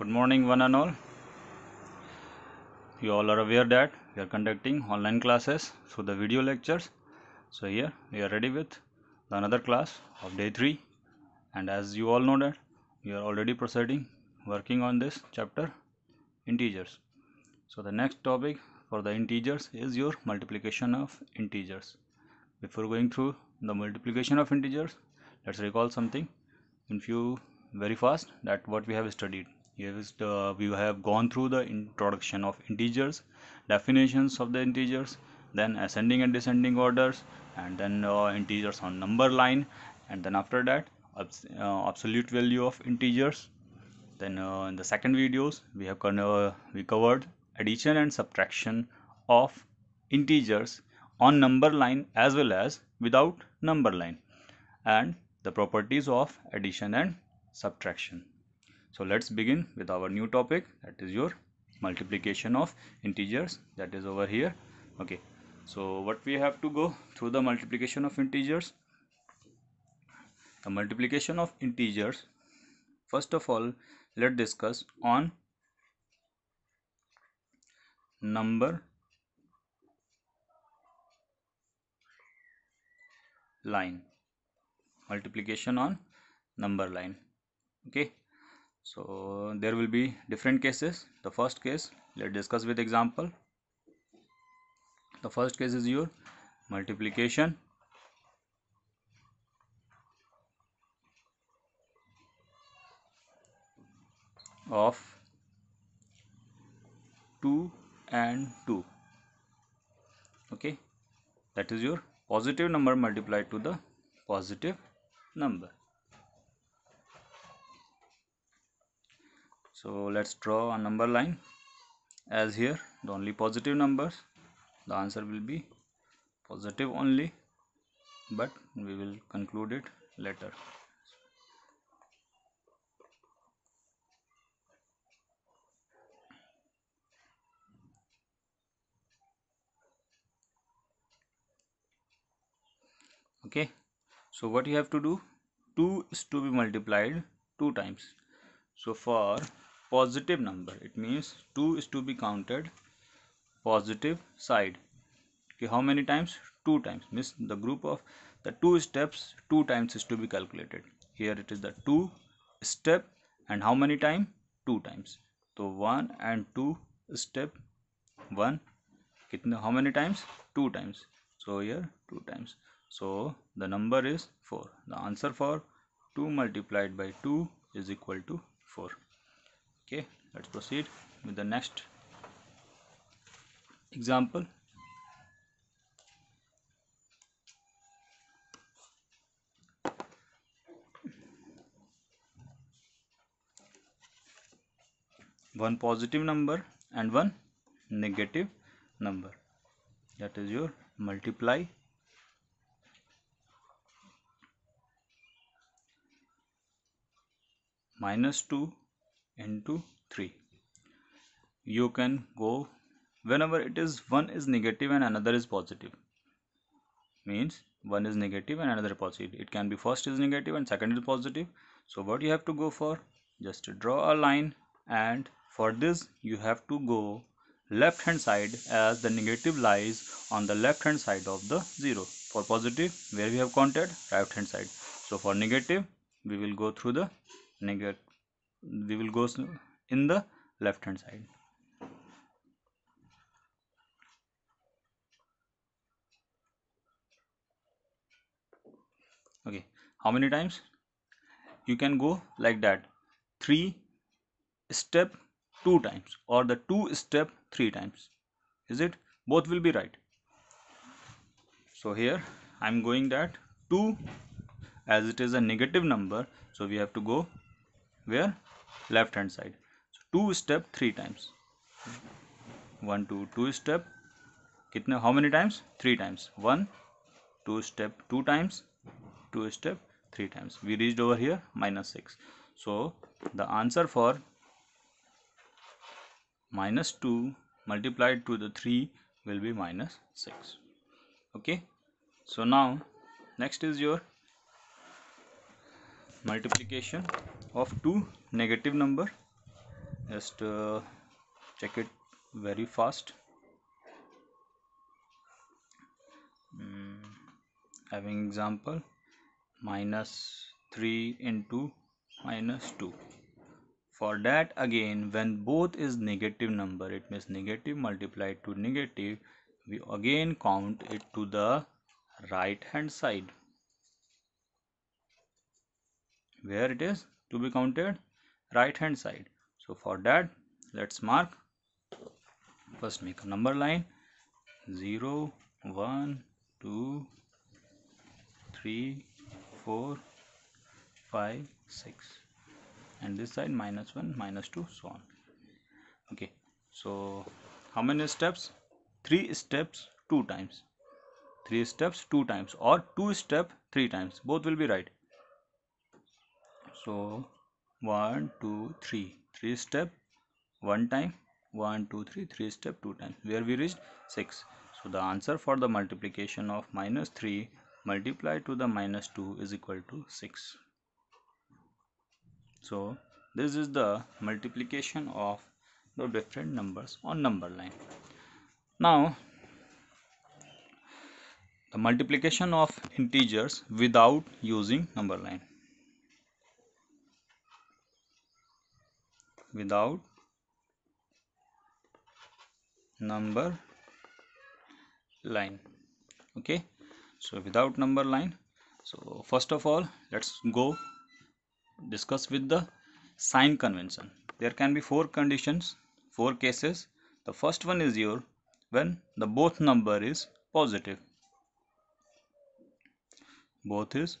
good morning one and all you all are aware that we are conducting online classes through the video lectures so here we are ready with another class of day 3 and as you all know that we are already proceeding working on this chapter integers so the next topic for the integers is your multiplication of integers before going through the multiplication of integers let's recall something in few very fast that what we have studied Yes, uh, we have gone through the introduction of integers, definitions of the integers, then ascending and descending orders, and then uh, integers on number line, and then after that, uh, absolute value of integers. Then uh, in the second videos, we have uh, we covered addition and subtraction of integers on number line as well as without number line, and the properties of addition and subtraction. So let's begin with our new topic that is your multiplication of integers that is over here okay so what we have to go through the multiplication of integers the multiplication of integers first of all let's discuss on number line multiplication on number line okay so there will be different cases the first case let's discuss with example the first case is your multiplication of 2 and 2 okay that is your positive number multiplied to the positive number so let's draw a number line as here the only positive numbers the answer will be positive only but we will conclude it later okay so what you have to do 2 is to be multiplied 2 times so for positive number it means 2 is to be counted positive side okay how many times two times means the group of the two steps two times is to be calculated here it is the two step and how many time two times so one and two step one kitna how many times two times so here two times so the number is 4 the answer for 2 multiplied by 2 is equal to 4 okay let's proceed with the next example one positive number and one negative number that is your multiply minus 2 into 3 you can go whenever it is one is negative and another is positive means one is negative and another positive it can be first is negative and second is positive so what you have to go for just draw a line and for this you have to go left hand side as the negative lies on the left hand side of the 0 for positive where we have counted right hand side so for negative we will go through the negative we will go in the left hand side okay how many times you can go like that three step two times or the two step three times is it both will be right so here i'm going that two as it is a negative number so we have to go where left hand side so two step three times one two two step kitne how many times three times one two step two times two step three times we reached over here minus six so the answer for minus 2 multiplied to the 3 will be minus 6 okay so now next is your multiplication of two negative number just uh, check it very fast mm, having example minus 3 into minus 2 for that again when both is negative number it means negative multiplied to negative we again count it to the right hand side where it is to be counted right hand side so for that let's mark first make a number line 0 1 2 3 4 5 6 and this side minus 1 minus 2 so on okay so how many steps three steps two times three steps two times or two step three times both will be right so one two three three step one time one two three three step two times where we reached six so the answer for the multiplication of minus three multiplied to the minus two is equal to six so this is the multiplication of the different numbers on number line now the multiplication of integers without using number line without number line okay so without number line so first of all let's go discuss with the sign convention there can be four conditions four cases the first one is your when the both number is positive both is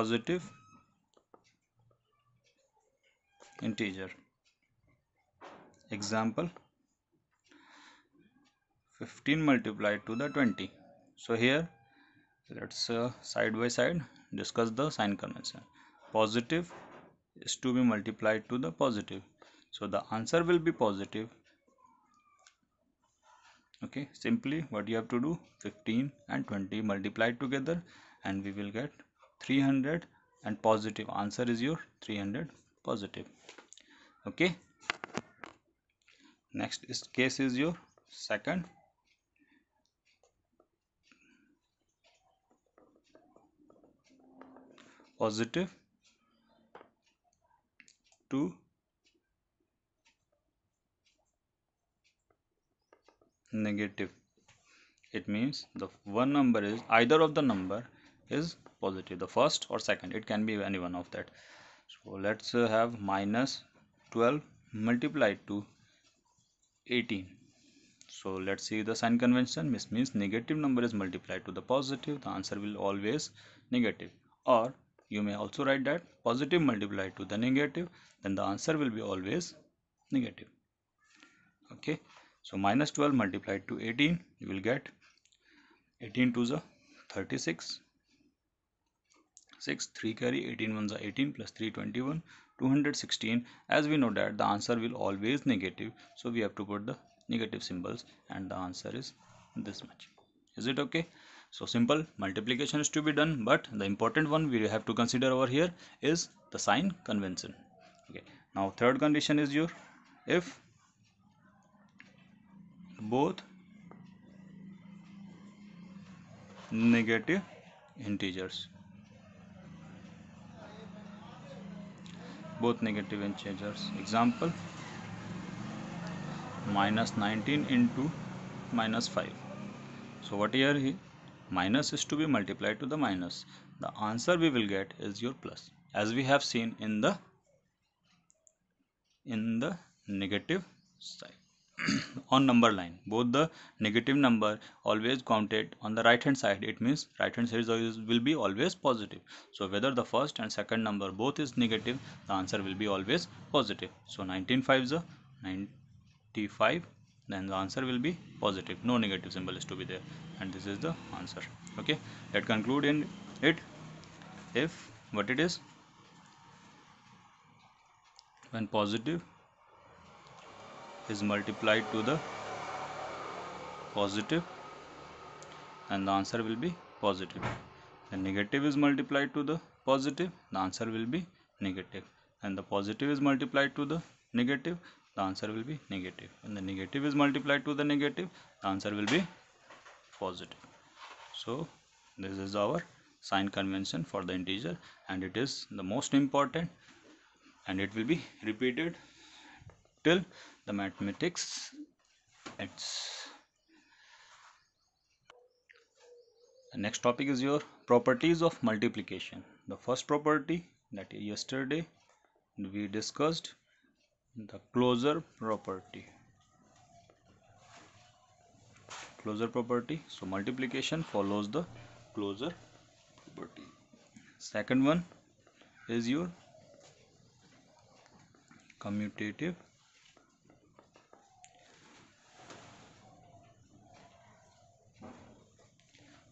positive integer example 15 multiplied to the 20 so here let's uh, side by side discuss the sign convention positive is to be multiplied to the positive so the answer will be positive okay simply what you have to do 15 and 20 multiplied together and we will get 300 and positive answer is your 300 positive okay next is case is your second positive 2 negative it means the one number is either of the number is positive the first or second it can be any one of that so let's uh, have minus 12 multiplied to 18 so let's see the sign convention which means negative number is multiplied to the positive the answer will always negative or you may also write that positive multiplied to the negative then the answer will be always negative okay so minus 12 multiplied to 18 you will get 18 to the 36 6 3 carry 18 ones are 18 plus 321 216 as we know that the answer will always negative so we have to put the negative symbols and the answer is this much is it okay so simple multiplication is to be done but the important one we have to consider over here is the sign convention okay now third condition is your if both negative integers both negative and integers. example minus 19 into minus 5 so what here he minus is to be multiplied to the minus the answer we will get is your plus as we have seen in the in the negative side on number line both the negative number always counted on the right hand side it means right hand side will be always positive so whether the first and second number both is negative the answer will be always positive so 19 is a 95 then the answer will be positive no negative symbol is to be there and this is the answer okay let conclude in it if what it is when positive is multiplied to the positive and the answer will be positive the negative is multiplied to the positive the answer will be negative and the positive is multiplied to the negative the answer will be negative and the negative is multiplied to the negative the answer will be positive so this is our sign convention for the integer and it is the most important and it will be repeated till the mathematics ends the next topic is your properties of multiplication the first property that yesterday we discussed the closure property closure property so multiplication follows the closure property second one is your commutative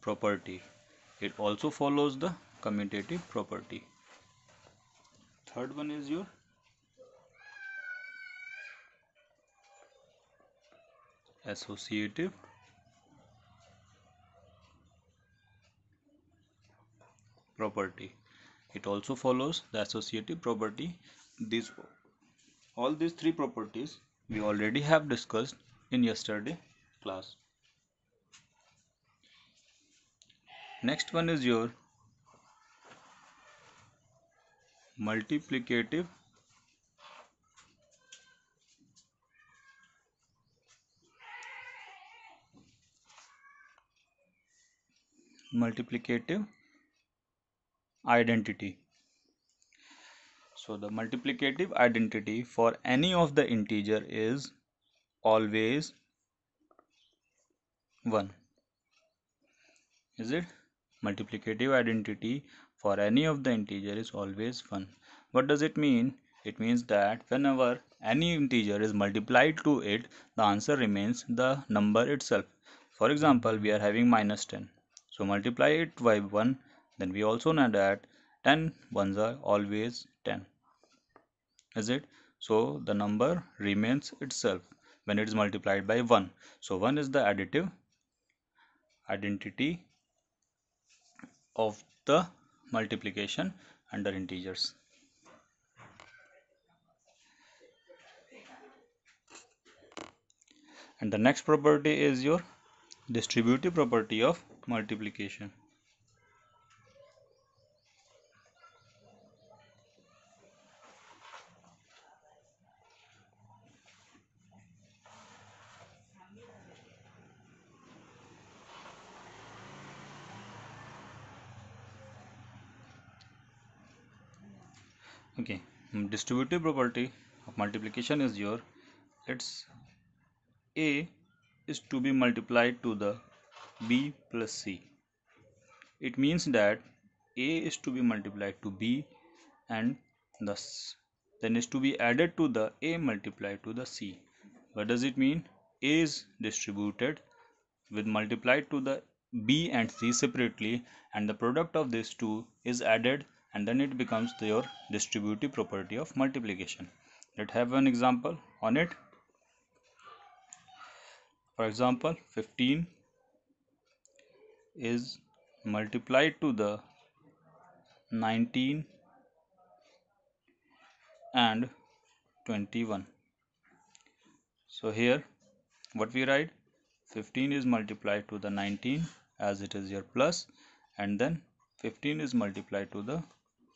property it also follows the commutative property third one is your associative property it also follows the associative property these all these three properties we already have discussed in yesterday class next one is your multiplicative multiplicative identity so the multiplicative identity for any of the integer is always 1 is it multiplicative identity for any of the integer is always 1 what does it mean it means that whenever any integer is multiplied to it the answer remains the number itself for example we are having minus 10 so multiply it by 1 then we also know that 10 ones are always 10 is it so the number remains itself when it is multiplied by 1 so 1 is the additive identity of the multiplication under integers. And the next property is your distributive property of multiplication. okay hmm, distributive property of multiplication is your it's a is to be multiplied to the b plus c it means that a is to be multiplied to b and thus then is to be added to the a multiplied to the c what does it mean a is distributed with multiplied to the b and c separately and the product of these two is added and then it becomes your distributive property of multiplication let's have an example on it for example 15 is multiplied to the 19 and 21 so here what we write 15 is multiplied to the 19 as it is here plus and then 15 is multiplied to the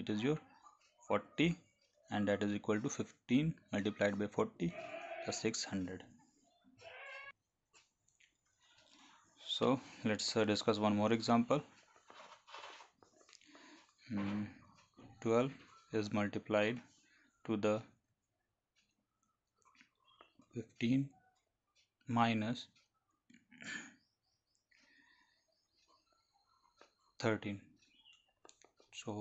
it is your 40 and that is equal to 15 multiplied by 40 plus 600 so let's uh, discuss one more example mm, 12 is multiplied to the 15 minus 13 so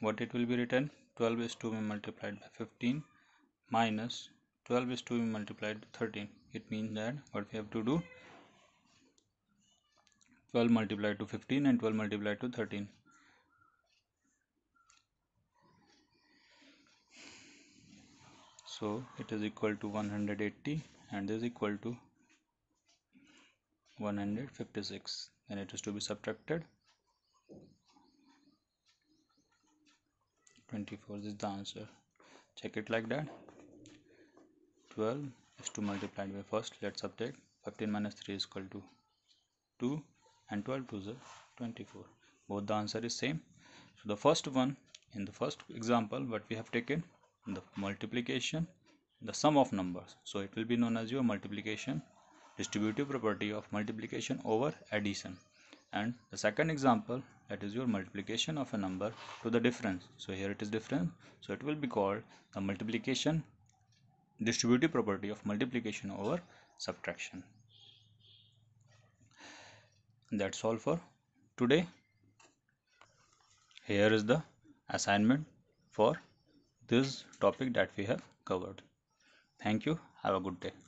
what it will be written 12 is to be multiplied by 15 minus 12 is to be multiplied by 13 it means that what we have to do 12 multiplied to 15 and 12 multiplied to 13 so it is equal to 180 and is equal to 156 and it is to be subtracted 24 is the answer check it like that 12 is 2 multiplied by first let's update 15 minus 3 is equal to 2 and 12 to the 24 both the answer is same so the first one in the first example what we have taken the multiplication the sum of numbers so it will be known as your multiplication distributive property of multiplication over addition and the second example that is your multiplication of a number to the difference so here it is difference so it will be called the multiplication distributive property of multiplication over subtraction that's all for today here is the assignment for this topic that we have covered thank you have a good day